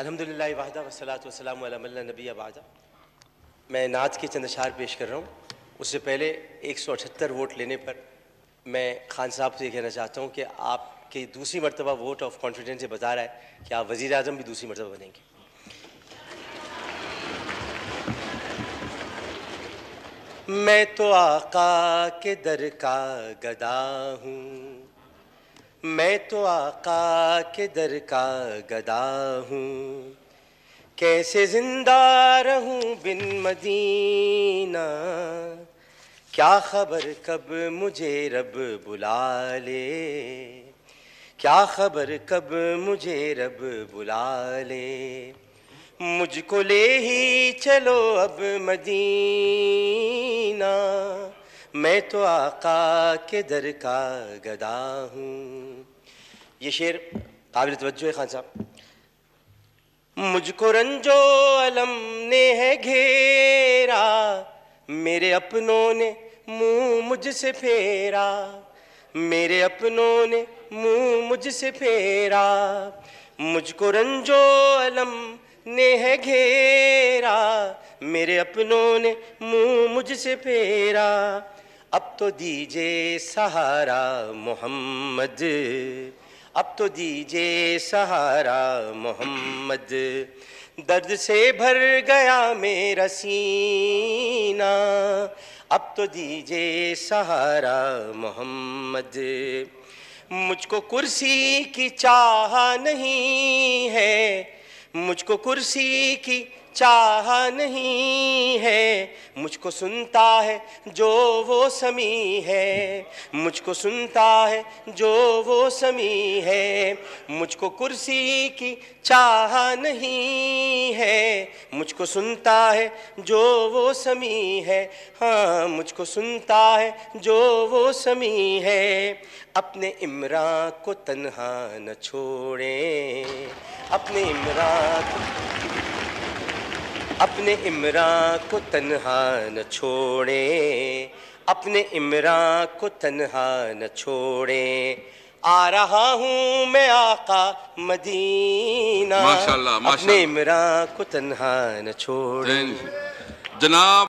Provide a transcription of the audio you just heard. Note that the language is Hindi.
अलहमदिल्ला वाहदा वसलात वसलाम नबी आबादा मैं नाच के चंद अशार पेश कर रहा हूँ उससे पहले एक सौ अठहत्तर वोट लेने पर मैं खान साहब से कहना चाहता हूँ कि आपके दूसरी मरतबा वोट ऑफ कॉन्फिडेंस ये बता रहा है कि आप वज़ी अजम भी दूसरी मरतबा बनेंगे मैं तो आका के दर का गदा हूँ मैं तो आका के दर का गदा हूँ कैसे जिंदा रहूँ बिन मदीना क्या खबर कब मुझे रब बुला ले क्या खबर कब मुझे रब बुला ले मुझको ले ही चलो अब मदीना मैं तो आका के दर का गदा हूँ ये शेर काबिल तवज्जो है खान साहब मुझको रंजो अलम ने है घेरा मेरे अपनों ने मुंह मुझसे फेरा मेरे अपनों ने मुंह मुझसे फेरा मुझको रंजो अलम ने है घेरा मेरे अपनों ने मुंह मुझसे फेरा अब तो दीजे सहारा मोहम्मद अब तो दीजे सहारा मोहम्मद दर्द से भर गया मेरा सीना अब तो दीजे सहारा मोहम्मद मुझको कुर्सी की चाह नहीं है मुझको कुर्सी की चाह नहीं है मुझको सुनता है जो वो समी है मुझको सुनता है जो वो समी है मुझको कुर्सी की चाह नहीं है मुझको सुनता है जो वो समी है हाँ मुझको सुनता है जो वो समी है अपने इमरान को तन्हा न छोड़े अपने इमरान को अपने इमरा को तन्हा न छोड़े अपने इमरा को तन्हा न छोड़े आ रहा हूँ मैं आका मदीना माशाल्लाह, माशाल्लाह। अपने इमरा को तन्हा न छोड़े जनाब